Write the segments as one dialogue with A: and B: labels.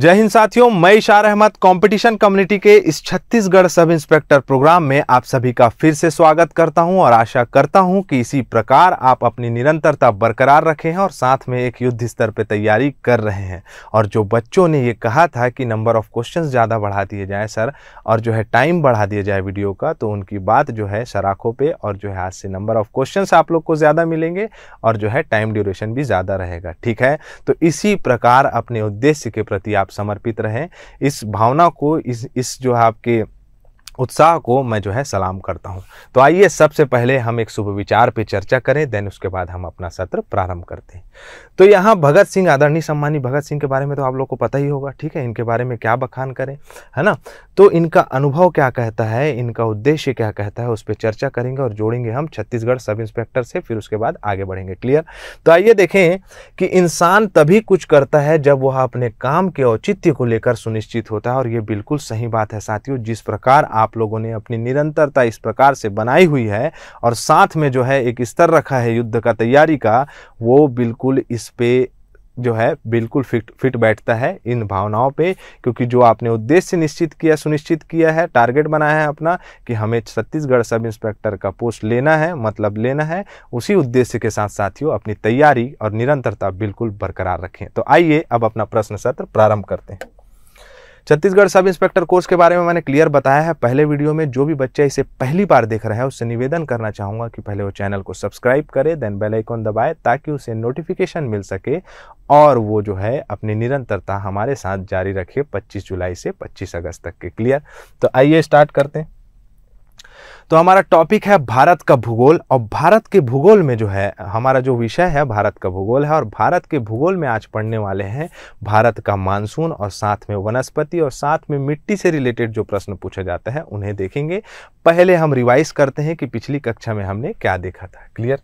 A: जय हिंद साथियों मई इशार अहमद कंपटीशन कम्युनिटी के इस छत्तीसगढ़ सब इंस्पेक्टर प्रोग्राम में आप सभी का फिर से स्वागत करता हूं और आशा करता हूं कि इसी प्रकार आप अपनी निरंतरता बरकरार रखें हैं और साथ में एक युद्ध स्तर पर तैयारी कर रहे हैं और जो बच्चों ने ये कहा था कि नंबर ऑफ क्वेश्चन ज़्यादा बढ़ा दिए जाए सर और जो है टाइम बढ़ा दिया जाए वीडियो का तो उनकी बात जो है शराखों पर और जो है आज से नंबर ऑफ क्वेश्चन आप लोग को ज़्यादा मिलेंगे और जो है टाइम ड्यूरेशन भी ज़्यादा रहेगा ठीक है तो इसी प्रकार अपने उद्देश्य के प्रति आप आप समर्पित रहें इस भावना को इस इस जो है आपके उत्साह को मैं जो है सलाम करता हूँ तो आइए सबसे पहले हम एक शुभ विचार पे चर्चा करें देन उसके बाद हम अपना सत्र प्रारंभ करते हैं तो यहाँ भगत सिंह आदरणीय सम्मानी भगत सिंह के बारे में तो आप लोग को पता ही होगा ठीक है इनके बारे में क्या बखान करें है ना तो इनका अनुभव क्या कहता है इनका उद्देश्य क्या कहता है उस पर चर्चा करेंगे और जोड़ेंगे हम छत्तीसगढ़ सब इंस्पेक्टर से फिर उसके बाद आगे बढ़ेंगे क्लियर तो आइए देखें कि इंसान तभी कुछ करता है जब वह अपने काम के औचित्य को लेकर सुनिश्चित होता है और ये बिल्कुल सही बात है साथियों जिस प्रकार आप आप लोगों ने अपनी निरंतरता इस प्रकार से बनाई हुई है और साथ में जो है एक स्तर रखा है युद्ध का तैयारी का वो बिल्कुल इस पे जो है बिल्कुल फिट फिट बैठता है इन भावनाओं पे क्योंकि जो आपने उद्देश्य निश्चित किया सुनिश्चित किया है टारगेट बनाया है अपना कि हमें छत्तीसगढ़ सब इंस्पेक्टर का पोस्ट लेना है मतलब लेना है उसी उद्देश्य के साथ साथियों अपनी तैयारी और निरंतरता बिल्कुल बरकरार रखें तो आइए अब अपना प्रश्न सत्र प्रारंभ करते हैं छत्तीसगढ़ सब इंस्पेक्टर कोर्स के बारे में मैंने क्लियर बताया है पहले वीडियो में जो भी बच्चा इसे पहली बार देख रहा है उससे निवेदन करना चाहूँगा कि पहले वो चैनल को सब्सक्राइब करे देन बेल आइकॉन दबाए ताकि उसे नोटिफिकेशन मिल सके और वो जो है अपनी निरंतरता हमारे साथ जारी रखे पच्चीस जुलाई से पच्चीस अगस्त तक के क्लियर तो आइए स्टार्ट करते हैं तो हमारा टॉपिक है भारत का भूगोल और भारत के भूगोल में जो है हमारा जो विषय है भारत का भूगोल है और भारत के भूगोल में आज पढ़ने वाले हैं भारत का मानसून और साथ में वनस्पति और साथ में मिट्टी से रिलेटेड जो प्रश्न पूछा जाता है उन्हें देखेंगे पहले हम रिवाइज करते हैं कि पिछली कक्षा में हमने क्या देखा था क्लियर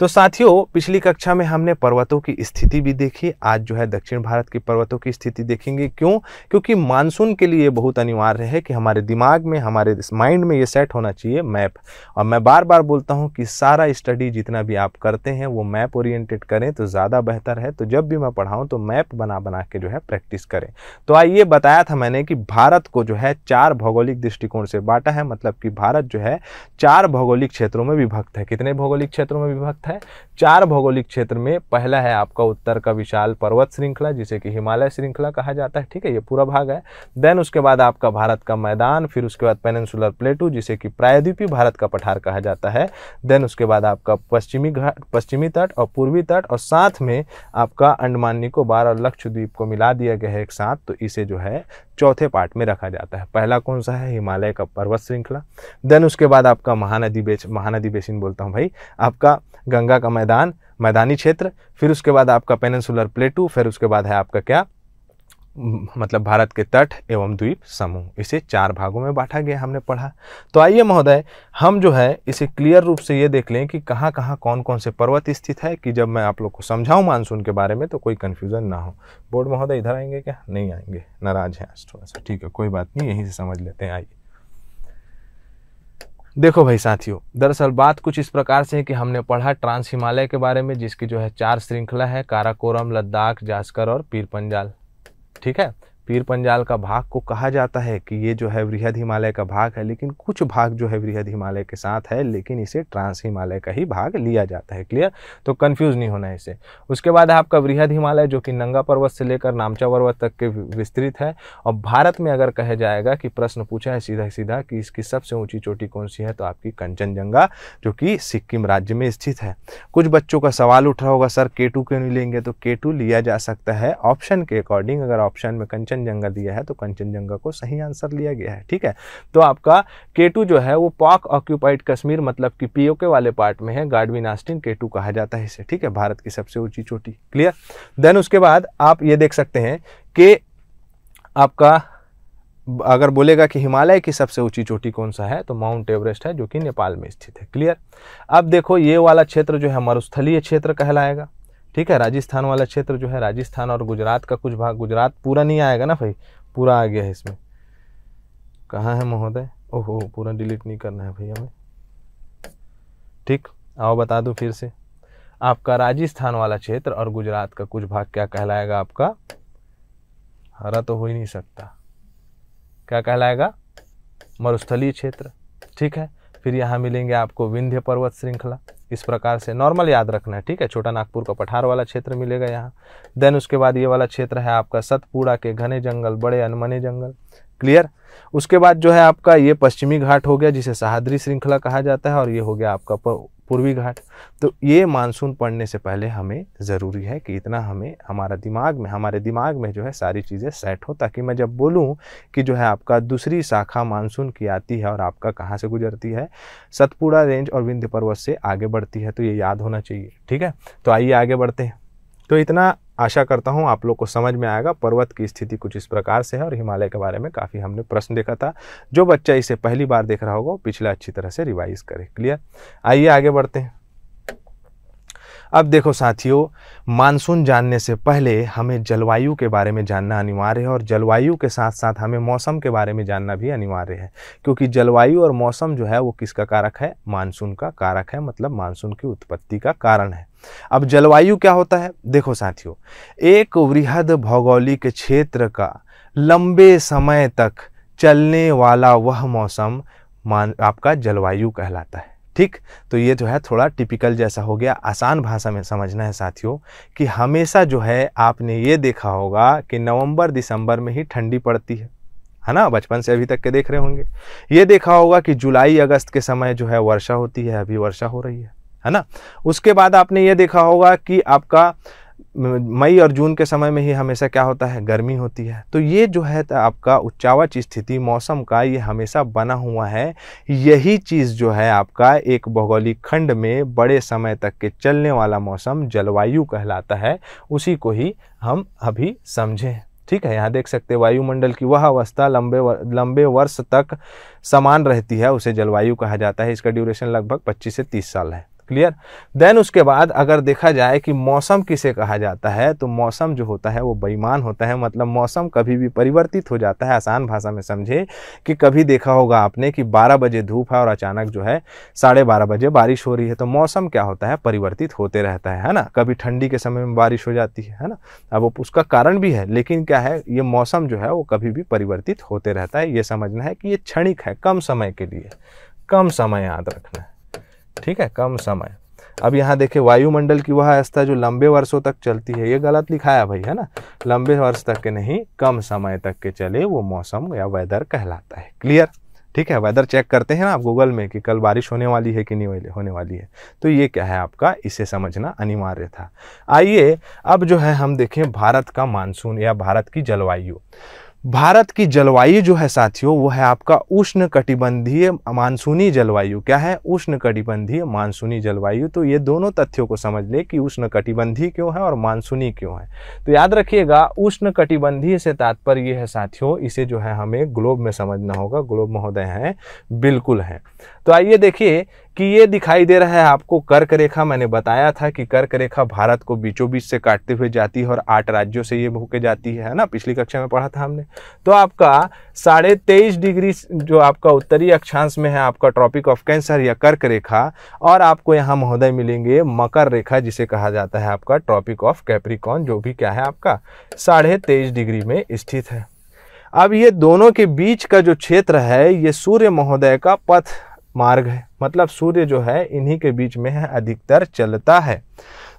A: तो साथियों पिछली कक्षा में हमने पर्वतों की स्थिति भी देखी आज जो है दक्षिण भारत की पर्वतों की स्थिति देखेंगे क्यों क्योंकि मानसून के लिए बहुत अनिवार्य है कि हमारे दिमाग में हमारे माइंड में ये सेट होना चाहिए मैप और मैं बार बार बोलता हूँ कि सारा स्टडी जितना भी आप करते हैं वो मैप ओरिएंटेड करें तो ज़्यादा बेहतर है तो जब भी मैं पढ़ाऊँ तो मैप बना बना के जो है प्रैक्टिस करें तो आइए बताया था मैंने कि भारत को जो है चार भौगोलिक दृष्टिकोण से बांटा है मतलब कि भारत जो है चार भौगोलिक क्षेत्रों में विभक्त है कितने भौगोलिक क्षेत्रों में विभक्त है चार भौगोलिक क्षेत्र में पहला है आपका उत्तर का विशाल पर्वत श्रृंखला जिसे कि हिमालय श्रृंखला कहा जाता है ठीक है ये पूरा भाग है देन उसके बाद आपका भारत का मैदान फिर उसके बाद पेनेंसुलर प्लेटू जिसे कि प्रायद्वीपी भारत का पठार कहा जाता है देन उसके बाद आपका पश्चिमी घाट पश्चिमी तट और पूर्वी तट और साथ में आपका अंडमान निकोबार और लक्षद्वीप को मिला दिया गया है एक साथ तो इसे जो है चौथे पार्ट में रखा जाता है पहला कौन सा है हिमालय का पर्वत श्रृंखला देन उसके बाद आपका महानदी बेच महानदी बेसिन बोलता हूँ भाई आपका गंगा का मैदान मैदान मैदानी क्षेत्र फिर उसके बाद आपका पेनसुलर प्लेटू फिर उसके बाद है आपका क्या मतलब भारत के तट एवं द्वीप समूह इसे चार भागों में बांटा गया हमने पढ़ा तो आइए महोदय हम जो है इसे क्लियर रूप से ये देख लें कि कहाँ कहाँ कौन कौन से पर्वत स्थित है कि जब मैं आप लोग को समझाऊं मानसून के बारे में तो कोई कन्फ्यूज़न ना हो बोर्ड महोदय इधर आएंगे क्या नहीं आएंगे नाराज हैं आज थोड़ा सा ठीक है कोई बात नहीं यहीं से समझ लेते हैं आइए देखो भाई साथियों दरअसल बात कुछ इस प्रकार से है कि हमने पढ़ा ट्रांस हिमालय के बारे में जिसकी जो है चार श्रृंखला है काराकोरम लद्दाख जास्कर और पीर पंजाल ठीक है पीर पंजाल का भाग को कहा जाता है कि ये जो है वृहद हिमालय का भाग है लेकिन कुछ भाग जो है वृहद हिमालय के साथ है लेकिन इसे ट्रांस हिमालय का ही भाग लिया जाता है क्लियर तो कन्फ्यूज नहीं होना इसे उसके बाद आपका वृहद हिमालय जो कि नंगा पर्वत से लेकर नामचा पर्वत तक के विस्तृत है और भारत में अगर कहा जाएगा कि प्रश्न पूछा है सीधा सीधा कि इसकी सबसे ऊंची चोटी कौन सी है तो आपकी कंचनजंगा जो कि सिक्किम राज्य में स्थित है कुछ बच्चों का सवाल उठ रहा होगा सर केटू क्यों नहीं लेंगे तो केटू लिया जा सकता है ऑप्शन के अकॉर्डिंग अगर ऑप्शन में कंचन कंचनजंगा दिया है तो कंचनजंगा को सही आंसर लिया गया है ठीक है तो आपका के जो है वो पॉक ऑक्यूपाइड कश्मीर मतलब कि पीओके वाले पार्ट में है गाडविन आस्टिन के कहा जाता है इसे ठीक है भारत की सबसे ऊंची चोटी क्लियर देन उसके बाद आप ये देख सकते हैं कि आपका अगर बोलेगा कि हिमालय की सबसे ऊंची चोटी कौन सा है तो माउंट एवरेस्ट है जो कि नेपाल में स्थित है क्लियर अब देखो ये वाला क्षेत्र जो है मरुस्थलीय क्षेत्र कहलाएगा ठीक है राजस्थान वाला क्षेत्र जो है राजस्थान और गुजरात का कुछ भाग गुजरात पूरा नहीं आएगा ना भाई पूरा आ गया है इसमें कहाँ है महोदय ओहो पूरा डिलीट नहीं करना है भाई हमें ठीक आओ बता दूँ फिर से आपका राजस्थान वाला क्षेत्र और गुजरात का कुछ भाग क्या कहलाएगा आपका हरा तो हो ही नहीं सकता क्या कहलाएगा मरुस्थलीय क्षेत्र ठीक है फिर यहाँ मिलेंगे आपको विंध्य पर्वत श्रृंखला इस प्रकार से नॉर्मल याद रखना है ठीक है छोटा नागपुर का पठार वाला क्षेत्र मिलेगा यहाँ देन उसके बाद ये वाला क्षेत्र है आपका सतपुड़ा के घने जंगल बड़े अनमने जंगल क्लियर उसके बाद जो है आपका ये पश्चिमी घाट हो गया जिसे सहाद्री श्रृंखला कहा जाता है और ये हो गया आपका पूर्वी घाट तो ये मानसून पड़ने से पहले हमें ज़रूरी है कि इतना हमें हमारा दिमाग में हमारे दिमाग में जो है सारी चीज़ें सेट हो ताकि मैं जब बोलूँ कि जो है आपका दूसरी शाखा मानसून की आती है और आपका कहाँ से गुजरती है सतपुड़ा रेंज और विंध्य पर्वत से आगे बढ़ती है तो ये याद होना चाहिए ठीक है तो आइए आगे बढ़ते हैं तो इतना आशा करता हूँ आप लोग को समझ में आएगा पर्वत की स्थिति कुछ इस प्रकार से है और हिमालय के बारे में काफ़ी हमने प्रश्न देखा था जो बच्चा इसे पहली बार देख रहा होगा वो पिछला अच्छी तरह से रिवाइज करे क्लियर आइए आगे बढ़ते हैं अब देखो साथियों मानसून जानने से पहले हमें जलवायु के बारे में जानना अनिवार्य है और जलवायु के साथ साथ हमें मौसम के बारे में जानना भी अनिवार्य है क्योंकि जलवायु और मौसम जो है वो किसका कारक है मानसून का कारक है मतलब मानसून की उत्पत्ति का कारण है अब जलवायु क्या होता है देखो साथियों एक वृहद भौगोलिक क्षेत्र का लंबे समय तक चलने वाला वह मौसम मान आपका जलवायु कहलाता है ठीक तो ये जो है थोड़ा टिपिकल जैसा हो गया आसान भाषा में समझना है साथियों कि हमेशा जो है आपने ये देखा होगा कि नवंबर दिसंबर में ही ठंडी पड़ती है है ना बचपन से अभी तक के देख रहे होंगे ये देखा होगा कि जुलाई अगस्त के समय जो है वर्षा होती है अभी वर्षा हो रही है है ना उसके बाद आपने ये देखा होगा कि आपका मई और जून के समय में ही हमेशा क्या होता है गर्मी होती है तो ये जो है आपका उच्चावच स्थिति मौसम का ये हमेशा बना हुआ है यही चीज़ जो है आपका एक भौगोलिक खंड में बड़े समय तक के चलने वाला मौसम जलवायु कहलाता है उसी को ही हम अभी समझें ठीक है यहाँ देख सकते हैं वायुमंडल की वह अवस्था लंबे वर, लंबे वर्ष तक समान रहती है उसे जलवायु कहा जाता है इसका ड्यूरेशन लगभग 25 से 30 साल है क्लियर देन उसके बाद अगर देखा जाए कि मौसम किसे कहा जाता है तो मौसम जो होता है वो बेईमान होता है मतलब मौसम कभी भी परिवर्तित हो जाता है आसान भाषा में समझे कि कभी देखा होगा आपने कि बारह बजे धूप है और अचानक जो है साढ़े बारह बजे बारिश हो रही है तो मौसम क्या होता है परिवर्तित होते रहता है है ना कभी ठंडी के समय में बारिश हो जाती है है ना अब उसका कारण भी है लेकिन क्या है ये मौसम जो है वो कभी भी परिवर्तित होते रहता है ये समझना है कि ये क्षणिक है कम समय के लिए कम समय याद रखना है ठीक है कम समय अब यहाँ देखे वायुमंडल की वह अवस्था जो लंबे वर्षों तक चलती है ये गलत लिखाया भाई है ना लंबे वर्ष तक के नहीं कम समय तक के चले वो मौसम या वेदर कहलाता है क्लियर ठीक है वेदर चेक करते हैं ना आप गूगल में कि कल बारिश होने वाली है कि नहीं होने वाली है तो ये क्या है आपका इसे समझना अनिवार्य था आइए अब जो है हम देखें भारत का मानसून या भारत की जलवायु भारत की जलवायु जो है साथियों वो है आपका उष्ण कटिबंधीय मानसूनी जलवायु क्या है उष्ण कटिबंधीय मानसूनी जलवायु तो ये दोनों तथ्यों को समझ ले कि उष्ण कटिबंधीय क्यों है और मानसूनी क्यों है तो याद रखिएगा उष्ण कटिबंधीय से तात्पर्य है साथियों इसे जो है हमें ग्लोब में समझना होगा ग्लोब महोदय हैं बिल्कुल हैं तो आइए देखिए कि ये दिखाई दे रहा है आपको कर्क रेखा मैंने बताया था कि कर्क रेखा भारत को बीचों बीच से काटते हुए जाती है और आठ राज्यों से ये होके जाती है ना पिछली कक्षा में पढ़ा था हमने तो आपका साढ़े तेईस डिग्री जो आपका उत्तरी अक्षांश में है आपका ट्रॉपिक ऑफ कैंसर या कर्क रेखा और आपको यहाँ महोदय मिलेंगे मकर रेखा जिसे कहा जाता है आपका ट्रॉपिक ऑफ कैप्रिकॉन जो भी क्या है आपका साढ़े डिग्री में स्थित है अब ये दोनों के बीच का जो क्षेत्र है ये सूर्य महोदय का पथ मार्ग है मतलब सूर्य जो है इन्हीं के बीच में है अधिकतर चलता है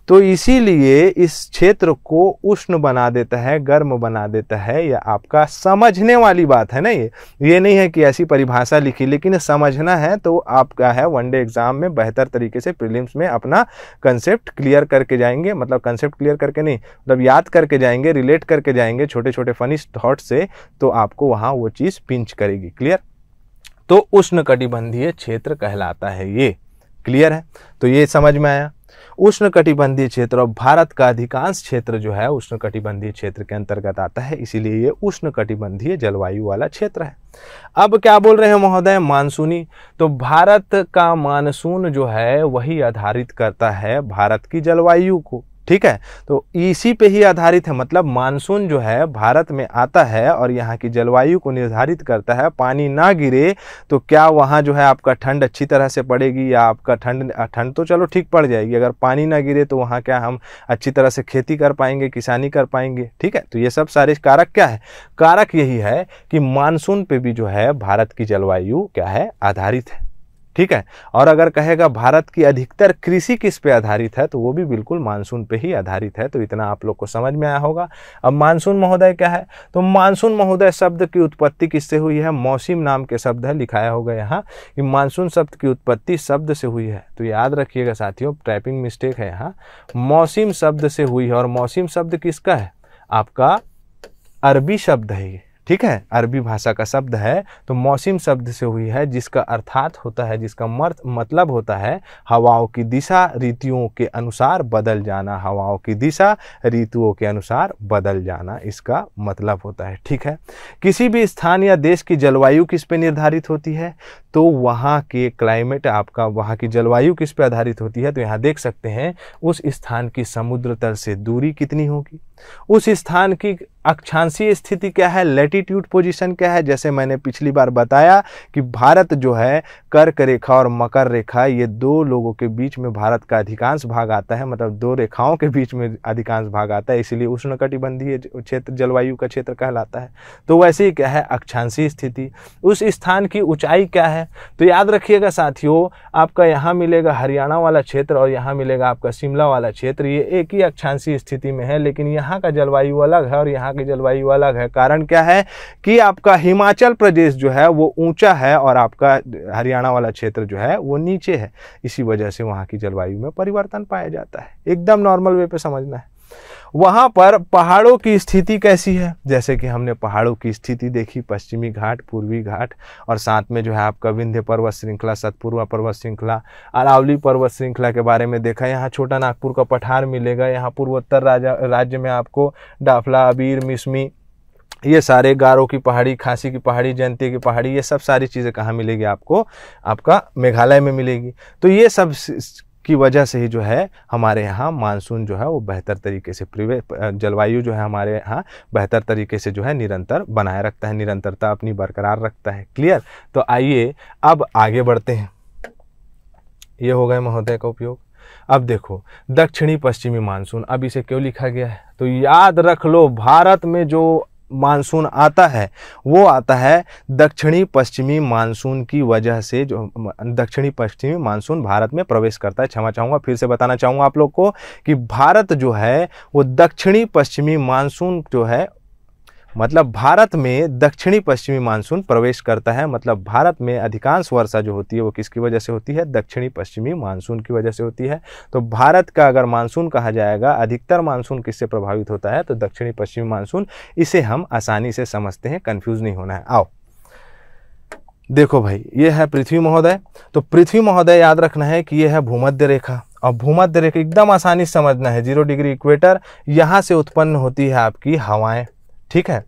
A: तो इसीलिए इस क्षेत्र को उष्ण बना देता है गर्म बना देता है यह आपका समझने वाली बात है ना ये ये नहीं है कि ऐसी परिभाषा लिखी लेकिन समझना है तो आपका है वनडे एग्जाम में बेहतर तरीके से प्रीलिम्स में अपना कंसेप्ट क्लियर करके जाएंगे मतलब कंसेप्ट क्लियर करके नहीं मतलब याद करके जाएंगे रिलेट करके जाएंगे छोटे छोटे फनी थॉट से तो आपको वहाँ वो चीज़ पिंच करेगी क्लियर तो उष्णकटिबंधीय क्षेत्र कहलाता है ये क्लियर है तो ये समझ में आया उष्णकटिबंधीय क्षेत्र और भारत का अधिकांश क्षेत्र जो है उष्णकटिबंधीय क्षेत्र के अंतर्गत आता है इसीलिए ये उष्णकटिबंधीय जलवायु वाला क्षेत्र है अब क्या बोल रहे हैं महोदय मानसूनी तो भारत का मानसून जो है वही आधारित करता है भारत की जलवायु को ठीक है तो इसी पे ही आधारित है मतलब मानसून जो है भारत में आता है और यहाँ की जलवायु को निर्धारित करता है पानी ना गिरे तो क्या वहाँ जो है आपका ठंड अच्छी तरह से पड़ेगी या आपका ठंड ठंड तो चलो ठीक पड़ जाएगी अगर पानी ना गिरे तो वहाँ क्या हम अच्छी तरह से खेती कर पाएंगे किसानी कर पाएंगे ठीक है तो ये सब सारे कारक क्या है कारक यही है कि मानसून पर भी जो है भारत की जलवायु क्या है आधारित है ठीक है और अगर कहेगा भारत की अधिकतर कृषि किस पे आधारित है तो वो भी बिल्कुल मानसून पे ही आधारित है तो इतना आप लोग को समझ में आया होगा अब मानसून महोदय क्या है तो मानसून महोदय शब्द की उत्पत्ति किससे हुई है मौसम नाम के शब्द है लिखाया होगा यहाँ कि मानसून शब्द की उत्पत्ति शब्द से हुई है तो याद रखिएगा साथियों टाइपिंग मिस्टेक है यहाँ मौसम शब्द से हुई है और मौसम शब्द किसका है आपका अरबी शब्द है ये ठीक है अरबी भाषा का शब्द है तो मौसम शब्द से हुई है जिसका अर्थात होता है जिसका मर्थ मतलब होता है हवाओं की दिशा रीतियों के अनुसार बदल जाना हवाओं की दिशा ऋतुओं के अनुसार बदल जाना इसका मतलब होता है ठीक है किसी भी स्थान या देश की जलवायु किस पे निर्धारित होती है तो वहाँ के क्लाइमेट आपका वहाँ की जलवायु किस पे आधारित होती है तो यहाँ देख सकते हैं उस स्थान की समुद्र तल से दूरी कितनी होगी उस स्थान की अक्षांशीय स्थिति क्या है लेटीट्यूड पोजीशन क्या है जैसे मैंने पिछली बार बताया कि भारत जो है कर्क रेखा और मकर रेखा ये दो लोगों के बीच में भारत का अधिकांश भाग आता है मतलब दो रेखाओं के बीच में अधिकांश भाग आता है इसीलिए उष्णकटिबंधीय क्षेत्र जलवायु का क्षेत्र कहलाता है तो वैसे ही क्या है अक्षांशीय स्थिति उस स्थान की ऊंचाई क्या है तो याद रखिएगा साथियों आपका यहाँ मिलेगा हरियाणा वाला क्षेत्र और यहाँ मिलेगा आपका शिमला वाला क्षेत्र ये एक ही अक्षांशीय स्थिति में है लेकिन यहाँ यहाँ का जलवायु अलग है और यहाँ की जलवायु अलग है कारण क्या है कि आपका हिमाचल प्रदेश जो है वो ऊंचा है और आपका हरियाणा वाला क्षेत्र जो है वो नीचे है इसी वजह से वहाँ की जलवायु में परिवर्तन पाया जाता है एकदम नॉर्मल वे पे समझना है वहाँ पर पहाड़ों की स्थिति कैसी है जैसे कि हमने पहाड़ों की स्थिति देखी पश्चिमी घाट पूर्वी घाट और साथ में जो है आपका विंध्य पर्वत श्रृंखला सतपुरवा पर्वत श्रृंखला अरावली पर्वत श्रृंखला के बारे में देखा यहाँ छोटा नागपुर का पठार मिलेगा यहाँ पूर्वोत्तर राजा राज्य में आपको डाफला अबीर मिसमी ये सारे गारो की पहाड़ी खांसी की पहाड़ी जयंती की पहाड़ी ये सब सारी चीज़ें कहाँ मिलेगी आपको आपका मेघालय में मिलेगी तो ये सब की वजह से ही जो है हमारे यहाँ मानसून जो है वो बेहतर तरीके से जलवायु जो है हमारे यहाँ बेहतर तरीके से जो है निरंतर बनाए रखता है निरंतरता अपनी बरकरार रखता है क्लियर तो आइए अब आगे बढ़ते हैं ये हो गए महोदय का उपयोग अब देखो दक्षिणी पश्चिमी मानसून अब इसे क्यों लिखा गया है तो याद रख लो भारत में जो मानसून आता है वो आता है दक्षिणी पश्चिमी मानसून की वजह से जो दक्षिणी पश्चिमी मानसून भारत में प्रवेश करता है क्षमा चाहूँगा फिर से बताना चाहूँगा आप लोग को कि भारत जो है वो दक्षिणी पश्चिमी मानसून जो है मतलब भारत में दक्षिणी पश्चिमी मानसून प्रवेश करता है मतलब भारत में अधिकांश वर्षा जो होती है वो किसकी वजह से होती है दक्षिणी पश्चिमी मानसून की वजह से होती है तो भारत का अगर मानसून कहा जाएगा अधिकतर मानसून किससे प्रभावित होता है तो दक्षिणी पश्चिमी मानसून इसे हम आसानी से समझते हैं कन्फ्यूज़ नहीं होना है आओ देखो भाई ये है पृथ्वी महोदय तो पृथ्वी महोदय याद रखना है कि यह है भूमध्य रेखा और भूमध्य रेखा एकदम आसानी से समझना है जीरो डिग्री इक्वेटर यहाँ से उत्पन्न होती है आपकी हवाएं ठीक है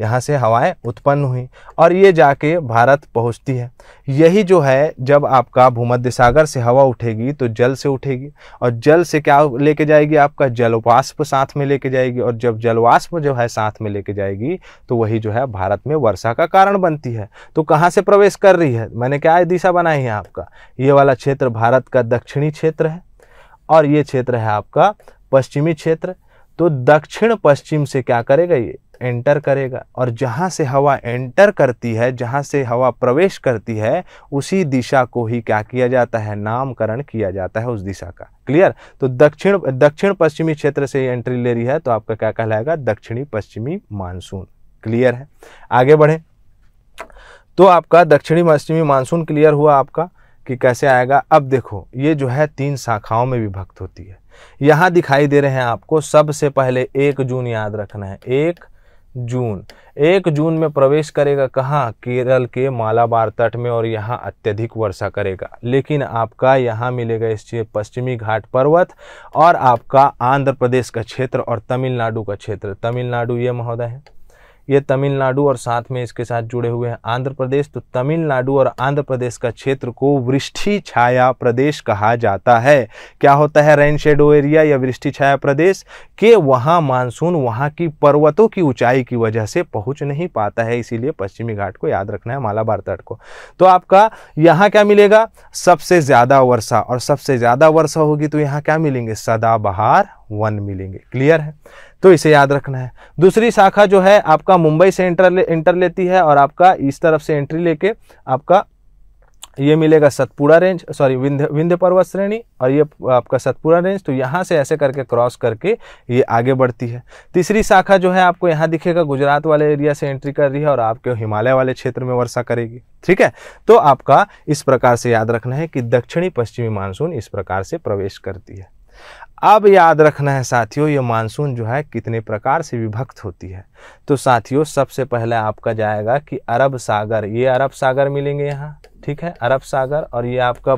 A: यहाँ से हवाएं उत्पन्न हुई और ये जाके भारत पहुँचती है यही जो है जब आपका भूमध्य सागर से हवा उठेगी तो जल से उठेगी और जल से क्या लेके जाएगी आपका जलवाष्प साथ में लेके जाएगी और जब जलवाष्प जो है साथ में लेके जाएगी तो वही जो है भारत में वर्षा का कारण बनती है तो कहाँ से प्रवेश कर रही है मैंने क्या दिशा बनाई है आपका ये वाला क्षेत्र भारत का दक्षिणी क्षेत्र है और ये क्षेत्र है आपका पश्चिमी क्षेत्र तो दक्षिण पश्चिम से क्या करेगा ये एंटर करेगा और जहाँ से हवा एंटर करती है जहाँ से हवा प्रवेश करती है उसी दिशा को ही क्या किया जाता है नामकरण किया जाता है उस दिशा का क्लियर तो दक्षिण दक्षिण पश्चिमी क्षेत्र से एंट्री ले रही है तो आपका क्या कहलाएगा दक्षिणी पश्चिमी मानसून क्लियर है आगे बढ़े तो आपका दक्षिणी पश्चिमी मानसून क्लियर हुआ आपका कि कैसे आएगा अब देखो ये जो है तीन शाखाओं में विभक्त होती है यहां दिखाई दे रहे हैं आपको सबसे पहले एक जून याद रखना है एक जून एक जून में प्रवेश करेगा कहाँ केरल के मालाबार तट में और यहाँ अत्यधिक वर्षा करेगा लेकिन आपका यहाँ मिलेगा इस पश्चिमी घाट पर्वत और आपका आंध्र प्रदेश का क्षेत्र और तमिलनाडु का क्षेत्र तमिलनाडु ये महोदय है ये तमिलनाडु और साथ में इसके साथ जुड़े हुए हैं आंध्र प्रदेश तो तमिलनाडु और आंध्र प्रदेश का क्षेत्र को वृष्टि छाया प्रदेश कहा जाता है क्या होता है रेन शेडो एरिया या वृष्टि छाया प्रदेश के वहाँ मानसून वहाँ की पर्वतों की ऊंचाई की वजह से पहुँच नहीं पाता है इसीलिए पश्चिमी घाट को याद रखना है मालाबार तट को तो आपका यहाँ क्या मिलेगा सबसे ज़्यादा वर्षा और सबसे ज़्यादा वर्षा होगी तो यहाँ क्या मिलेंगे सदाबहार वन मिलेंगे क्लियर है तो इसे याद रखना है दूसरी शाखा जो है आपका मुंबई से इंटर ले, इंटर लेती है और आपका इस तरफ से एंट्री लेके आपका ये मिलेगा सतपुड़ा रेंज सॉरी विंध्य विंध्य पर्वत श्रेणी और ये आपका सतपुड़ा रेंज तो यहाँ से ऐसे करके क्रॉस करके ये आगे बढ़ती है तीसरी शाखा जो है आपको यहाँ दिखेगा गुजरात वाले एरिया से एंट्री कर रही है और आपके हिमालय वाले क्षेत्र में वर्षा करेगी ठीक है तो आपका इस प्रकार से याद रखना है कि दक्षिणी पश्चिमी मानसून इस प्रकार से प्रवेश करती है अब याद रखना है साथियों ये मानसून जो है कितने प्रकार से विभक्त होती है तो साथियों सबसे पहले आपका जाएगा कि अरब सागर ये अरब सागर मिलेंगे यहाँ ठीक है अरब सागर और ये आपका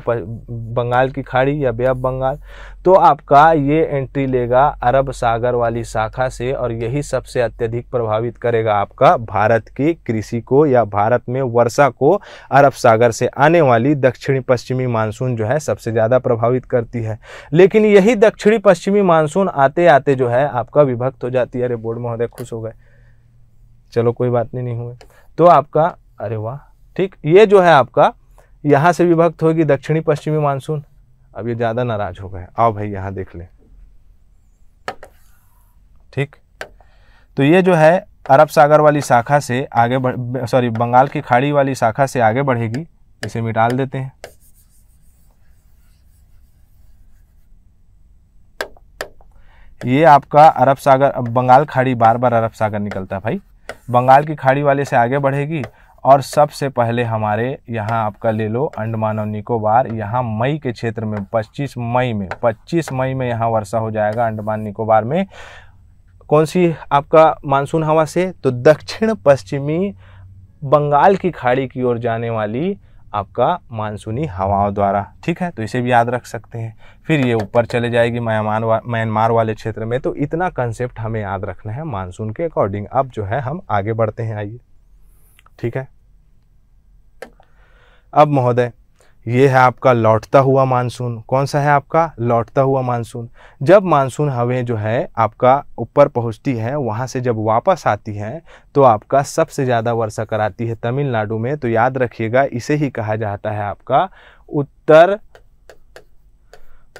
A: बंगाल की खाड़ी या बे बंगाल तो आपका ये एंट्री लेगा अरब सागर वाली शाखा से और यही सबसे अत्यधिक प्रभावित करेगा आपका भारत की कृषि को या भारत में वर्षा को अरब सागर से आने वाली दक्षिणी पश्चिमी मानसून जो है सबसे ज़्यादा प्रभावित करती है लेकिन यही दक्षिणी पश्चिमी मानसून आते आते जो है आपका विभक्त हो जाती है अरे बोर्ड महोदय खुश हो गए चलो कोई बात नहीं, नहीं हुए तो आपका अरे वाह ठीक ये जो है आपका यहाँ से विभक्त होगी दक्षिणी पश्चिमी मानसून अब ये ज़्यादा नाराज हो गए आओ भाई यहाँ देख ले ठीक तो ये जो है अरब सागर वाली शाखा से आगे बढ़ सॉरी बंगाल की खाड़ी वाली शाखा से आगे बढ़ेगी इसे मिटाल देते हैं ये आपका अरब सागर बंगाल खाड़ी बार बार अरब सागर निकलता है भाई बंगाल की खाड़ी वाले से आगे बढ़ेगी और सबसे पहले हमारे यहाँ आपका ले लो अंडमान और निकोबार यहाँ मई के क्षेत्र में 25 मई में 25 मई में यहाँ वर्षा हो जाएगा अंडमान निकोबार में कौन सी आपका मानसून हवा से तो दक्षिण पश्चिमी बंगाल की खाड़ी की ओर जाने वाली आपका मानसूनी हवाओं द्वारा ठीक है तो इसे भी याद रख सकते हैं फिर ये ऊपर चले जाएगी म्यांमार वा, म्यांमार वाले क्षेत्र में तो इतना कंसेप्ट हमें याद रखना है मानसून के अकॉर्डिंग अब जो है हम आगे बढ़ते हैं आइए ठीक है अब महोदय ये है आपका लौटता हुआ मानसून कौन सा है आपका लौटता हुआ मानसून जब मानसून हवें जो है आपका ऊपर पहुंचती है वहां से जब वापस आती है तो आपका सबसे ज़्यादा वर्षा कराती है तमिलनाडु में तो याद रखिएगा इसे ही कहा जाता है आपका उत्तर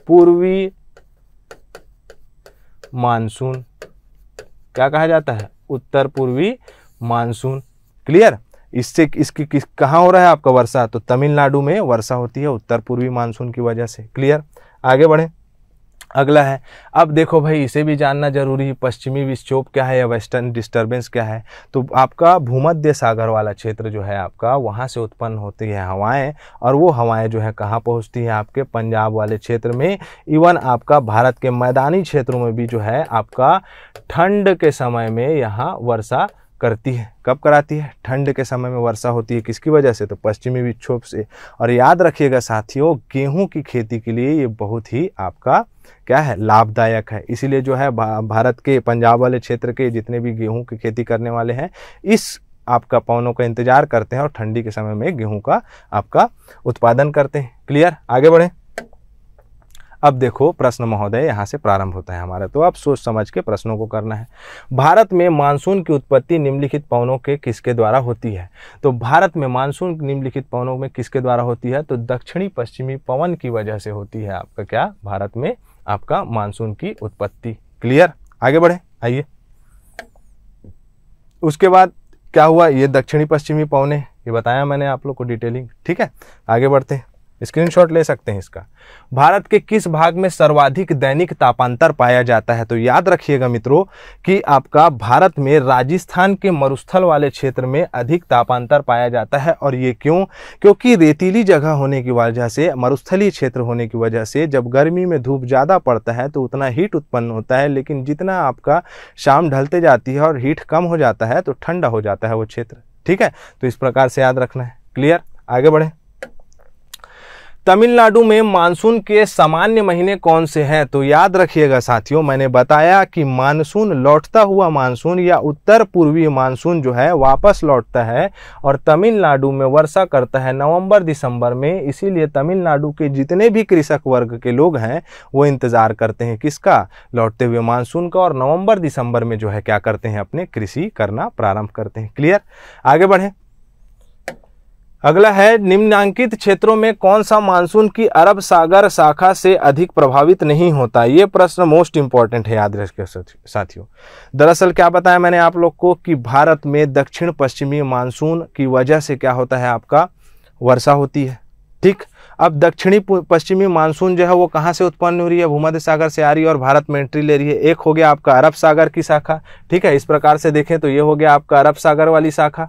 A: पूर्वी मानसून क्या कहा जाता है उत्तर पूर्वी मानसून क्लियर इससे इसकी किस कहाँ हो रहा है आपका वर्षा तो तमिलनाडु में वर्षा होती है उत्तर पूर्वी मानसून की वजह से क्लियर आगे बढ़ें अगला है अब देखो भाई इसे भी जानना जरूरी है पश्चिमी विक्षोभ क्या है या वेस्टर्न डिस्टर्बेंस क्या है तो आपका भूमध्य सागर वाला क्षेत्र जो है आपका वहाँ से उत्पन्न होती है हवाएं और वो हवाएं जो है कहाँ पहुँचती हैं आपके पंजाब वाले क्षेत्र में इवन आपका भारत के मैदानी क्षेत्रों में भी जो है आपका ठंड के समय में यहाँ वर्षा करती है कब कराती है ठंड के समय में वर्षा होती है किसकी वजह से तो पश्चिमी विक्षोभ से और याद रखिएगा साथियों गेहूं की खेती के लिए ये बहुत ही आपका क्या है लाभदायक है इसीलिए जो है भारत के पंजाब वाले क्षेत्र के जितने भी गेहूं की खेती करने वाले हैं इस आपका पवनों का इंतजार करते हैं और ठंडी के समय में गेहूं का आपका उत्पादन करते हैं क्लियर आगे बढ़ें अब देखो प्रश्न महोदय यहाँ से प्रारंभ होता है हमारा तो अब सोच समझ के प्रश्नों को करना है भारत में मानसून की उत्पत्ति निम्नलिखित पवनों के किसके द्वारा होती है तो भारत में मानसून निम्नलिखित पवनों में किसके द्वारा होती है तो दक्षिणी पश्चिमी पवन की वजह से होती है आपका क्या भारत में आपका मानसून की उत्पत्ति क्लियर आगे बढ़े आइए उसके बाद क्या हुआ ये दक्षिणी पश्चिमी पवने ये बताया मैंने आप लोग को डिटेलिंग ठीक है आगे बढ़ते हैं स्क्रीनशॉट ले सकते हैं इसका भारत के किस भाग में सर्वाधिक दैनिक तापांतर पाया जाता है तो याद रखिएगा मित्रों कि आपका भारत में राजस्थान के मरुस्थल वाले क्षेत्र में अधिक तापांतर पाया जाता है और ये क्यों क्योंकि रेतीली जगह होने की वजह से मरुस्थलीय क्षेत्र होने की वजह से जब गर्मी में धूप ज़्यादा पड़ता है तो उतना हीट उत्पन्न होता है लेकिन जितना आपका शाम ढलते जाती है और हीट कम हो जाता है तो ठंडा हो जाता है वो क्षेत्र ठीक है तो इस प्रकार से याद रखना है क्लियर आगे बढ़ें तमिलनाडु में मानसून के सामान्य महीने कौन से हैं तो याद रखिएगा साथियों मैंने बताया कि मानसून लौटता हुआ मानसून या उत्तर पूर्वी मानसून जो है वापस लौटता है और तमिलनाडु में वर्षा करता है नवंबर दिसंबर में इसीलिए तमिलनाडु के जितने भी कृषक वर्ग के लोग हैं वो इंतज़ार करते हैं किसका लौटते हुए मानसून का और नवम्बर दिसंबर में जो है क्या करते हैं अपने कृषि करना प्रारंभ करते हैं क्लियर आगे बढ़ें अगला है निम्नांकित क्षेत्रों में कौन सा मानसून की अरब सागर शाखा से अधिक प्रभावित नहीं होता ये प्रश्न मोस्ट इंपॉर्टेंट है याद रख साथियों दरअसल क्या बताया मैंने आप लोग को कि भारत में दक्षिण पश्चिमी मानसून की वजह से क्या होता है आपका वर्षा होती है ठीक अब दक्षिणी पश्चिमी मानसून जो है वो कहाँ से उत्पन्न हो रही है भूमध्य सागर से आ रही है और भारत में एंट्री ले रही है एक हो गया आपका अरब सागर की शाखा ठीक है इस प्रकार से देखें तो ये हो गया आपका अरब सागर वाली शाखा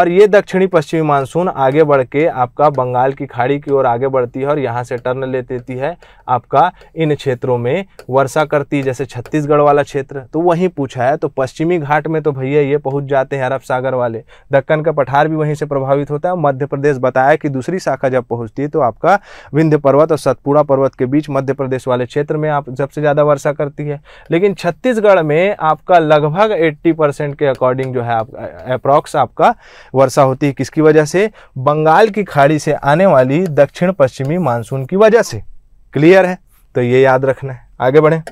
A: और ये दक्षिणी पश्चिमी मानसून आगे बढ़ के आपका बंगाल की खाड़ी की ओर आगे बढ़ती है और यहाँ से टर्न ले देती है आपका इन क्षेत्रों में वर्षा करती है जैसे छत्तीसगढ़ वाला क्षेत्र तो वहीं पूछा है तो पश्चिमी घाट में तो भैया ये पहुँच जाते हैं अरब सागर वाले दक्कन का पठार भी वहीं से प्रभावित होता है मध्य प्रदेश बताया कि दूसरी शाखा जब पहुँचती है तो आपका विंध्य पर्वत और सतपुड़ा पर्वत के बीच मध्य प्रदेश वाले क्षेत्र में आप सबसे ज़्यादा वर्षा करती है लेकिन छत्तीसगढ़ में आपका लगभग एट्टी के अकॉर्डिंग जो है आप अप्रॉक्स आपका वर्षा होती है किसकी वजह से बंगाल की खाड़ी से आने वाली दक्षिण पश्चिमी मानसून की वजह से क्लियर है तो ये याद रखना है आगे बढ़े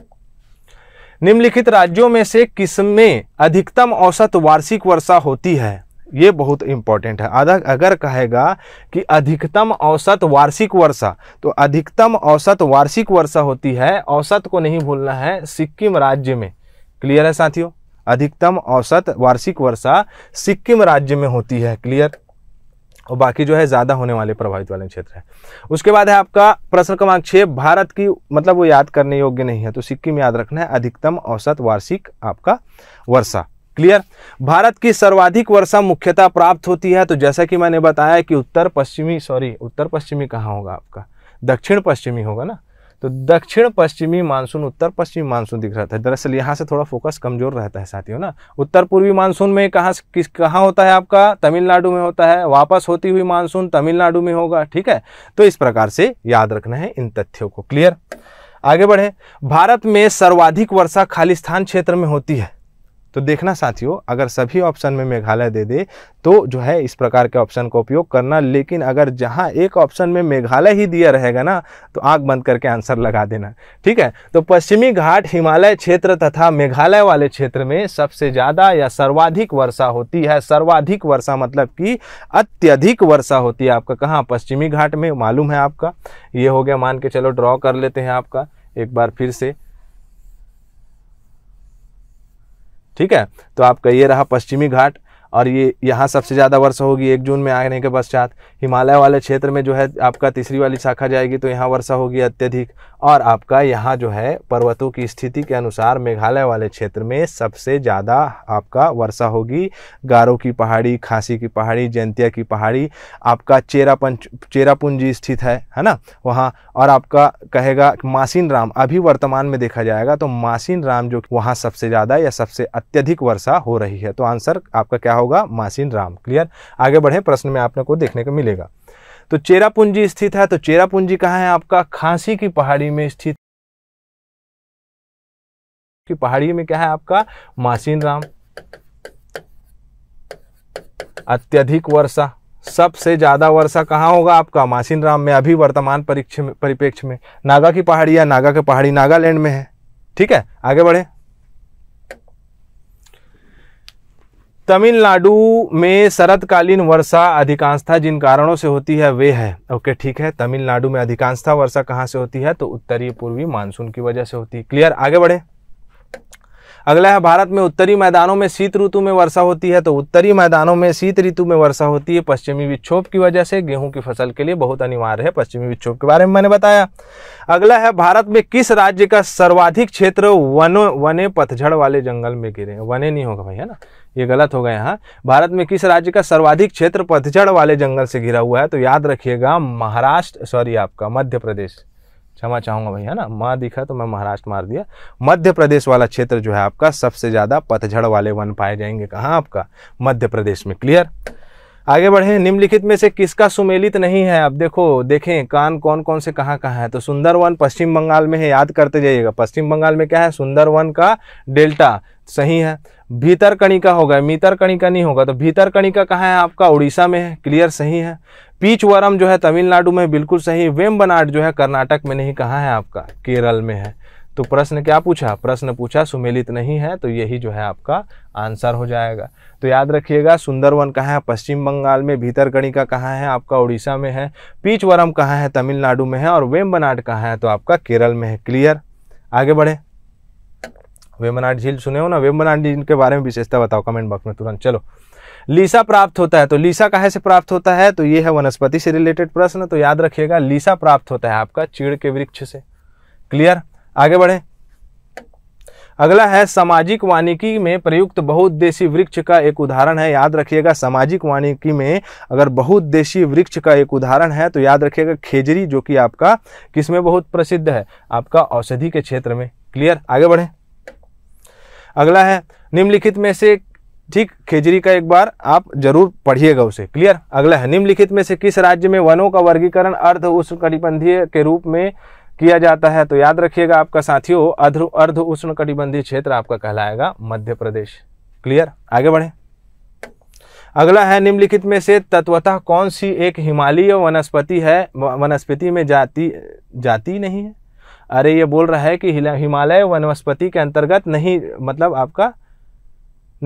A: निम्नलिखित राज्यों में से किस में अधिकतम औसत वार्षिक वर्षा होती है ये बहुत इंपॉर्टेंट है आधा अगर कहेगा कि अधिकतम औसत वार्षिक वर्षा तो अधिकतम औसत वार्षिक वर्षा होती है औसत को नहीं भूलना है सिक्किम राज्य में क्लियर है साथियों अधिकतम औसत वार्षिक वर्षा सिक्किम राज्य में होती है क्लियर और बाकी जो है ज़्यादा होने वाले प्रभावित वाले क्षेत्र है उसके बाद है आपका प्रश्न क्रमांक छः भारत की मतलब वो याद करने योग्य नहीं है तो सिक्किम याद रखना है अधिकतम औसत वार्षिक आपका वर्षा क्लियर भारत की सर्वाधिक वर्षा मुख्यतः प्राप्त होती है तो जैसा कि मैंने बताया कि उत्तर पश्चिमी सॉरी उत्तर पश्चिमी कहाँ होगा आपका दक्षिण पश्चिमी होगा ना तो दक्षिण पश्चिमी मानसून उत्तर पश्चिमी मानसून दिख रहा था दरअसल यहाँ से थोड़ा फोकस कमजोर रहता है साथियों ना उत्तर पूर्वी मानसून में कहाँ किस कहाँ होता है आपका तमिलनाडु में होता है वापस होती हुई मानसून तमिलनाडु में होगा ठीक है तो इस प्रकार से याद रखना है इन तथ्यों को क्लियर आगे बढ़े भारत में सर्वाधिक वर्षा खालिस्तान क्षेत्र में होती है तो देखना साथियों अगर सभी ऑप्शन में मेघालय दे दे तो जो है इस प्रकार के ऑप्शन का उपयोग करना लेकिन अगर जहां एक ऑप्शन में मेघालय ही दिया रहेगा ना तो आंख बंद करके आंसर लगा देना ठीक है तो पश्चिमी घाट हिमालय क्षेत्र तथा मेघालय वाले क्षेत्र में सबसे ज़्यादा या सर्वाधिक वर्षा होती है सर्वाधिक वर्षा मतलब कि अत्यधिक वर्षा होती है आपका कहाँ पश्चिमी घाट में मालूम है आपका ये हो गया मान के चलो ड्रॉ कर लेते हैं आपका एक बार फिर से ठीक है तो आपका ये रहा पश्चिमी घाट और ये यहाँ सबसे ज़्यादा वर्षा होगी एक जून में आने के पश्चात हिमालय वाले क्षेत्र में जो है आपका तीसरी वाली शाखा जाएगी तो यहाँ वर्षा होगी अत्यधिक और आपका यहाँ जो है पर्वतों की स्थिति के अनुसार मेघालय वाले क्षेत्र में सबसे ज़्यादा आपका वर्षा होगी गारो की पहाड़ी खांसी की पहाड़ी जयंतिया की पहाड़ी आपका चेरापंच चेरापूंजी स्थित है है ना वहाँ और आपका कहेगा मासिन राम अभी वर्तमान में देखा जाएगा तो मासिन राम जो वहाँ सबसे ज़्यादा या सबसे अत्यधिक वर्षा हो रही है तो आंसर आपका क्या होगा मासिन राम क्लियर आगे बढ़े प्रश्न में आपने को देखने को मिलेगा तो चेरापूंजी स्थित है तो चेरापूंजी कहाँ है आपका खांसी की पहाड़ी में स्थित की पहाड़ी में क्या है आपका मासिन राम अत्यधिक वर्षा सबसे ज़्यादा वर्षा कहाँ होगा आपका मासिन राम में अभी वर्तमान परीक्ष में परिप्रेक्ष्य में नागा की पहाड़ी या नागा की पहाड़ी नागालैंड में है ठीक है आगे बढ़े तमिलनाडु में शरतकालीन वर्षा अधिकांशता जिन कारणों से होती है वे है ओके ठीक है तमिलनाडु में अधिकांशता वर्षा कहाँ से होती है तो उत्तरी पूर्वी मानसून की वजह से होती है क्लियर आगे बढ़े अगला है भारत में उत्तरी मैदानों में शीत ऋतु में वर्षा होती है तो उत्तरी मैदानों में शीत ऋतु में वर्षा होती है पश्चिमी विक्षोभ की वजह से गेहूं की फसल के लिए बहुत अनिवार्य है पश्चिमी विक्षोभ के बारे में मैंने बताया अगला है भारत में किस राज्य का सर्वाधिक क्षेत्र वनों वने पतझड़ वाले जंगल में गिरे वने नहीं होगा भाई है ना ये गलत हो गया यहाँ भारत में किस राज्य का सर्वाधिक क्षेत्र पतझड़ वाले जंगल से घिरा हुआ है तो याद रखिएगा महाराष्ट्र सॉरी आपका मध्य प्रदेश क्षमा चाहूँगा भैया ना माँ दिखा तो मैं महाराष्ट्र मार दिया मध्य प्रदेश वाला क्षेत्र जो है आपका सबसे ज़्यादा पतझड़ वाले वन पाए जाएंगे कहाँ आपका मध्य प्रदेश में क्लियर आगे बढ़े निम्नलिखित में से किसका सुमेलित नहीं है अब देखो देखें कान कौन कौन से कहाँ कहाँ है तो सुंदरवन पश्चिम बंगाल में है याद करते जाइएगा पश्चिम बंगाल में क्या है सुंदरवन का डेल्टा सही है भीतर कणिका होगा मीतर कणिका नहीं होगा तो भीतर कणिका कहाँ है आपका उड़ीसा में है क्लियर सही है पीच वरम जो है तमिलनाडु में बिल्कुल सही वेम बनाट जो है कर्नाटक में नहीं कहाँ है आपका केरल में है तो प्रश्न क्या पूछा प्रश्न पूछा सुमेलित नहीं है तो यही जो है आपका आंसर हो जाएगा तो याद रखिएगा सुंदरवन कहाँ है पश्चिम बंगाल में भीतरकणिका कहाँ है आपका उड़ीसा में है पीचवरम कहाँ है तमिलनाडु में है और वेम्बनाट कहाँ है तो आपका केरल में है क्लियर आगे बढ़े वेम्बनाट झील सुने हो ना वेम्बनाट झील के बारे में विशेषता बताओ कमेंट बॉक्स में तुरंत चलो लीसा प्राप्त होता है तो लीसा कहाँ से प्राप्त होता है तो ये है वनस्पति से रिलेटेड प्रश्न तो याद रखिएगा लीसा प्राप्त होता है आपका चीड़ के वृक्ष से क्लियर आगे बढ़े अगला है सामाजिक वानिकी में प्रयुक्त बहुउद्देशीय वृक्ष का एक उदाहरण है याद रखिएगा सामाजिक वानिकी में अगर बहुउद्देशीय वृक्ष का एक उदाहरण है तो याद रखिएगा खेजरी जो कि आपका किसमें बहुत प्रसिद्ध है आपका औषधि के क्षेत्र में क्लियर आगे बढ़े अगला है निम्नलिखित में से ठीक खेजरी का एक बार आप जरूर पढ़िएगा उसे क्लियर अगला है निम्नलिखित में से किस राज्य में वनों का वर्गीकरण अर्ध उष्ण के रूप में किया जाता है तो याद रखिएगा आपका साथियों अर्ध अर्ध उष्ण क्षेत्र आपका कहलाएगा मध्य प्रदेश क्लियर आगे बढ़े अगला है निम्नलिखित में से तत्वतः कौन सी एक हिमालय वनस्पति है वनस्पति में जाती जाती नहीं है अरे ये बोल रहा है कि हिमालय वनस्पति के अंतर्गत नहीं मतलब आपका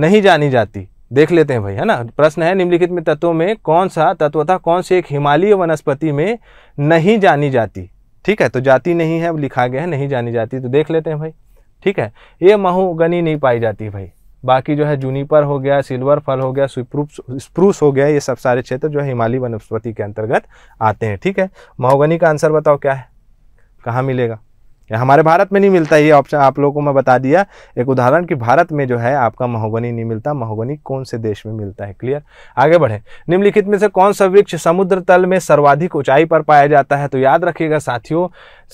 A: नहीं जानी जाती देख लेते हैं भाई है ना प्रश्न है निम्नलिखित में तत्वों में कौन सा तत्वतः कौन सी एक हिमालय वनस्पति में नहीं जानी जाती ठीक है तो जाति नहीं है अब लिखा गया है नहीं जानी जाती तो देख लेते हैं भाई ठीक है ये महोगनी नहीं पाई जाती भाई बाकी जो है जूनीपर हो गया सिल्वर फल हो गया स्प्रूस हो गया ये सब सारे क्षेत्र जो है हिमालय वनस्पति के अंतर्गत आते हैं ठीक है महोगनी का आंसर बताओ क्या है कहाँ मिलेगा हमारे भारत में नहीं मिलता ये ऑप्शन आप लोगों को मैं बता दिया एक उदाहरण कि भारत में जो है आपका महोगनी नहीं मिलता महोगनी कौन से देश में मिलता है क्लियर आगे बढ़े निम्नलिखित में से कौन सा वृक्ष समुद्र तल में सर्वाधिक ऊंचाई पर पाया जाता है तो याद रखिएगा साथियों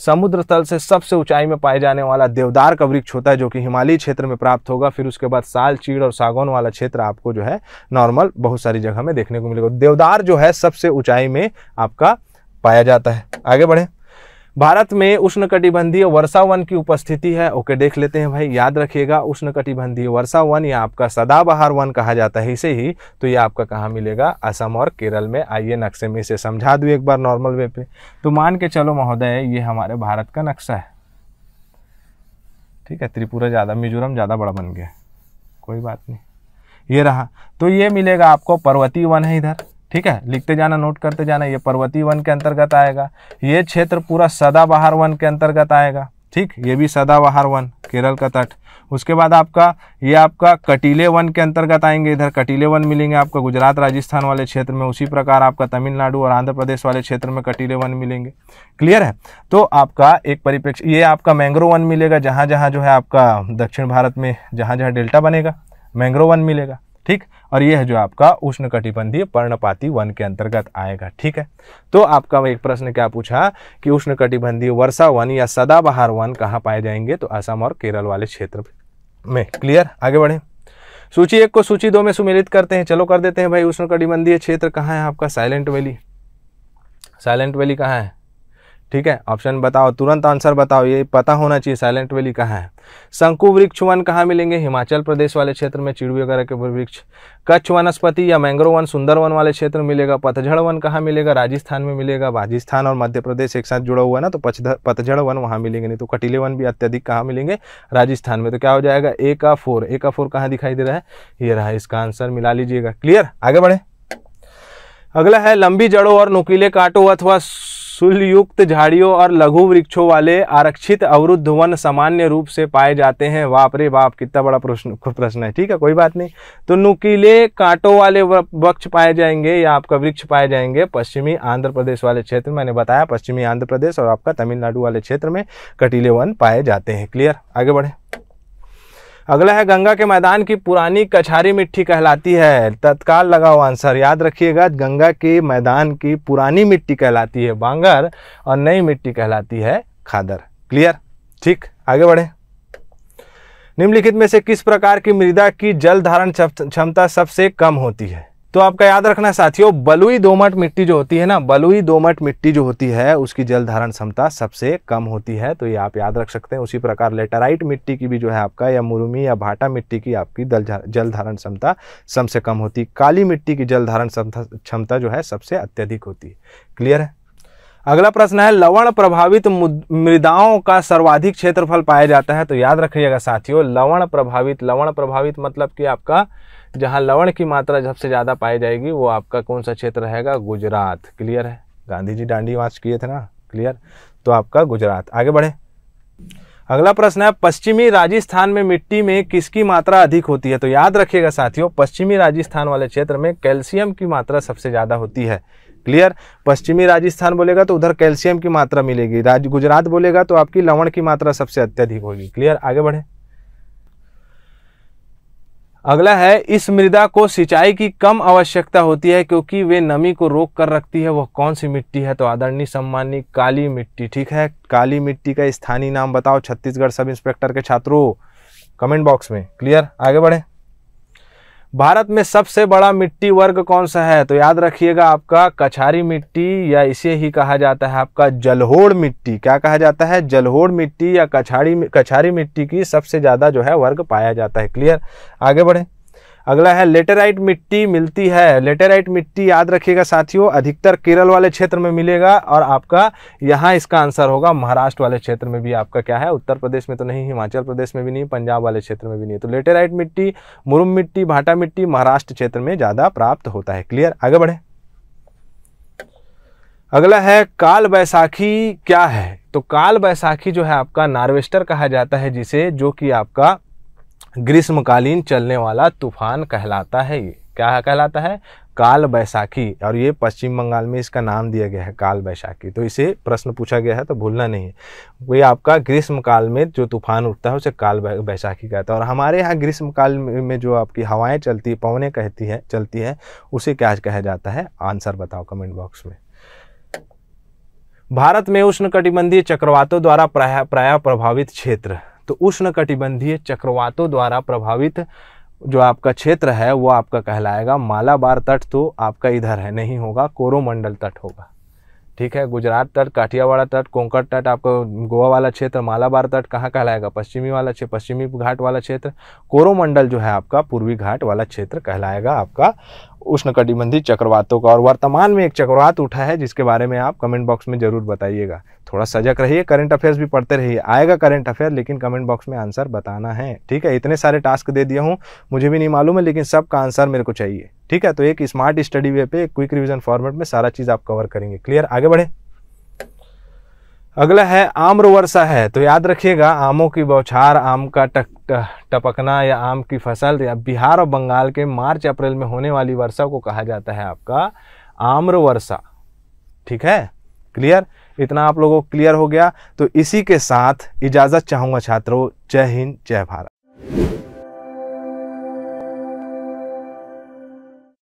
A: समुद्र तल से सबसे ऊंचाई में पाए जाने वाला देवदार का वृक्ष होता है जो कि हिमालय क्षेत्र में प्राप्त होगा फिर उसके बाद साल चीड़ और सागौन वाला क्षेत्र आपको जो है नॉर्मल बहुत सारी जगह में देखने को मिलेगा देवदार जो है सबसे ऊंचाई में आपका पाया जाता है आगे बढ़े भारत में उष्णकटिबंधीय वर्षा वन की उपस्थिति है ओके देख लेते हैं भाई याद रखिएगा उष्णकटिबंधीय वर्षा वन या आपका सदाबहार वन कहा जाता है इसे ही तो ये आपका कहाँ मिलेगा असम और केरल में आइए नक्शे में इसे समझा दूँ एक बार नॉर्मल वे पे तो मान के चलो महोदय ये हमारे भारत का नक्शा है ठीक है त्रिपुरा ज़्यादा मिजोरम ज़्यादा बड़ा बन गया कोई बात नहीं ये रहा तो ये मिलेगा आपको पर्वतीय वन है इधर ठीक है लिखते जाना नोट करते जाना ये पर्वतीय वन के अंतर्गत आएगा ये क्षेत्र पूरा सदाबहार वन के अंतर्गत आएगा ठीक ये भी सदाबहार वन केरल का तट उसके बाद आपका ये आपका कटीले वन के अंतर्गत आएंगे इधर कटीले वन मिलेंगे आपका गुजरात राजस्थान वाले क्षेत्र में उसी प्रकार आपका तमिलनाडु और आंध्र प्रदेश वाले क्षेत्र में कटीले वन मिलेंगे क्लियर है तो आपका एक परिप्रेक्ष्य ये आपका मैंग्रोव वन मिलेगा जहाँ जहाँ जो है आपका दक्षिण भारत में जहाँ जहाँ डेल्टा बनेगा मैंग्रोव वन मिलेगा ठीक और यह है जो आपका उष्ण कटिबंधी पर्णपाती वन के अंतर्गत आएगा ठीक है तो आपका एक प्रश्न क्या पूछा कि उष्ण वर्षा वन या सदाबहार वन कहाँ पाए जाएंगे तो असम और केरल वाले क्षेत्र में क्लियर आगे बढ़े सूची एक को सूची दो में सुमिलित करते हैं चलो कर देते हैं भाई उष्ण क्षेत्र कहाँ है आपका साइलेंट वैली साइलेंट वैली कहाँ है ठीक है ऑप्शन बताओ तुरंत आंसर बताओ ये पता होना चाहिए साइलेंट वैली कहाँ है शंकु वृक्ष वन कहाँ मिलेंगे हिमाचल प्रदेश वाले क्षेत्र में चिड़ी वगैरह के वृक्ष कच्छ वनस्पति या मैंग्रोव वन सुंदर वन वाले क्षेत्र में मिलेगा पतझड़ वन कहाँ मिलेगा राजस्थान में मिलेगा राजस्थान और मध्य प्रदेश एक साथ जुड़ा हुआ है ना तो पतझड़ वन वहाँ मिलेंगे नहीं तो कटिले वन भी अत्यधिक कहाँ मिलेंगे राजस्थान में तो क्या हो जाएगा ए का फोर ए का फोर कहाँ दिखाई दे रहा है ये रहा इसका आंसर मिला लीजिएगा क्लियर आगे बढ़े अगला है लंबी जड़ों और नुकीले कांटों अथवा सुलयुक्त झाड़ियों और लघु वृक्षों वाले आरक्षित अवरुद्ध वन सामान्य रूप से पाए जाते हैं वाप रे बाप कितना बड़ा प्रश्न प्रश्न है ठीक है कोई बात नहीं तो नुकीले कांटों वाले वृक्ष पाए जाएंगे या आपका वृक्ष पाए जाएंगे पश्चिमी आंध्र प्रदेश वाले क्षेत्र में मैंने बताया पश्चिमी आंध्र प्रदेश और आपका तमिलनाडु वाले क्षेत्र में कटीले वन पाए जाते हैं क्लियर आगे बढ़े अगला है गंगा के मैदान की पुरानी कछारी मिट्टी कहलाती है तत्काल लगाओ आंसर याद रखिएगा गंगा के मैदान की पुरानी मिट्टी कहलाती है बांगर और नई मिट्टी कहलाती है खादर क्लियर ठीक आगे बढ़े निम्नलिखित में से किस प्रकार की मृदा की जल धारण क्षमता सबसे कम होती है तो आपका याद रखना साथियों बलुई दोमट मिट्टी जो होती है ना बलुई दोमट मिट्टी जो होती है उसकी जल धारण क्षमता सबसे कम होती है तो ये आप याद रख सकते हैं उसी प्रकार लेटराइट मिट्टी की भी जो है आपका या मुरुमी या भाटा मिट्टी की आपकी जल धारण क्षमता सबसे कम होती है काली मिट्टी की जल धारण क्षमता जो है सबसे अत्यधिक होती है क्लियर है अगला प्रश्न है लवण प्रभावित मृदाओं का सर्वाधिक क्षेत्रफल पाया जाता है तो याद रखिएगा साथियों लवण प्रभावित लवण प्रभावित मतलब कि आपका जहाँ लवण की मात्रा सबसे ज़्यादा पाई जाएगी वो आपका कौन सा क्षेत्र रहेगा गुजरात क्लियर है गांधी जी डांडी मार्च किए थे ना क्लियर तो आपका गुजरात आगे बढ़े अगला प्रश्न है पश्चिमी राजस्थान में मिट्टी में किसकी मात्रा अधिक होती है तो याद रखिएगा साथियों पश्चिमी राजस्थान वाले क्षेत्र में कैल्शियम की मात्रा सबसे ज़्यादा होती है क्लियर पश्चिमी राजस्थान बोलेगा तो उधर कैल्शियम की मात्रा मिलेगी राज गुजरात बोलेगा तो आपकी लवण की मात्रा सबसे अत्यधिक होगी क्लियर आगे बढ़े अगला है इस मृदा को सिंचाई की कम आवश्यकता होती है क्योंकि वे नमी को रोक कर रखती है वह कौन सी मिट्टी है तो आदरणीय सम्मानी काली मिट्टी ठीक है काली मिट्टी का स्थानीय नाम बताओ छत्तीसगढ़ सब इंस्पेक्टर के छात्रों कमेंट बॉक्स में क्लियर आगे बढ़े भारत में सबसे बड़ा मिट्टी वर्ग कौन सा है तो याद रखिएगा आपका कछारी मिट्टी या इसे ही कहा जाता है आपका जलहोड़ मिट्टी क्या कहा जाता है जलहोड़ मिट्टी या कछाड़ी कछारी मिट्टी की सबसे ज़्यादा जो है वर्ग पाया जाता है क्लियर आगे बढ़े अगला है लेटेराइट मिट्टी मिलती है लेटेराइट मिट्टी याद रखिएगा साथियों अधिकतर केरल वाले क्षेत्र में मिलेगा और आपका यहाँ इसका आंसर होगा महाराष्ट्र वाले क्षेत्र में भी आपका क्या है उत्तर प्रदेश में तो नहीं हिमाचल प्रदेश में भी नहीं पंजाब वाले क्षेत्र में भी नहीं तो लेटेराइट मिट्टी मुरुम मिट्टी भाटा मिट्टी महाराष्ट्र क्षेत्र में ज़्यादा प्राप्त होता है क्लियर आगे बढ़े अगला है काल बैसाखी क्या है तो काल बैसाखी जो है आपका नार्वेस्टर कहा जाता है जिसे जो कि आपका ग्रीष्मकालीन चलने वाला तूफान कहलाता है ये क्या कहलाता है काल बैसाखी और ये पश्चिम बंगाल में इसका नाम दिया गया है काल बैसाखी तो इसे प्रश्न पूछा गया है तो भूलना नहीं है वही आपका ग्रीष्म काल में जो तूफान उठता है उसे काल बैसाखी कहता है और हमारे यहाँ ग्रीष्म काल में जो आपकी हवाएं चलती है पवने कहती है चलती है उसे क्या कहा जाता है आंसर बताओ कमेंट बॉक्स में भारत में उष्णकटिबंधीय चक्रवातों द्वारा प्राय प्राय प्रभावित क्षेत्र तो उष्णकटिबंधीय चक्रवातों द्वारा प्रभावित जो आपका क्षेत्र है वो आपका कहलाएगा मालाबार तट तो आपका इधर है नहीं होगा कोरोमंडल तट होगा ठीक है गुजरात तट काठियावाड़ा तट कोंकण तट आपका गोवा वाला क्षेत्र मालाबार तट कहाँ कहलाएगा पश्चिमी वाला क्षेत्र पश्चिमी घाट वाला क्षेत्र कोरोमंडल जो है आपका पूर्वी घाट वाला क्षेत्र कहलाएगा आपका उष्णकटिबंधीय चक्रवातों का और वर्तमान में एक चक्रवात उठा है जिसके बारे में आप कमेंट बॉक्स में जरूर बताइएगा थोड़ा सजग रहिए करंट अफेयर्स भी पढ़ते रहिए आएगा करंट अफेयर लेकिन कमेंट बॉक्स में आंसर बताना है ठीक है इतने सारे टास्क दे दिया हूँ मुझे भी नहीं मालूम है लेकिन सबका आंसर मेरे को चाहिए ठीक है तो एक स्मार्ट स्टडी वे पे एक क्विक रिविजन फॉर्मेट में सारा चीज़ आप कवर करेंगे क्लियर आगे बढ़े अगला है आम्र वर्षा है तो याद रखिएगा आमों की बौछार आम का टक टपकना या आम की फसल या बिहार और बंगाल के मार्च अप्रैल में होने वाली वर्षा को कहा जाता है आपका आम्र वर्षा ठीक है क्लियर इतना आप लोगों को क्लियर हो गया तो इसी के साथ इजाज़त चाहूंगा छात्रों जय हिंद जय भारत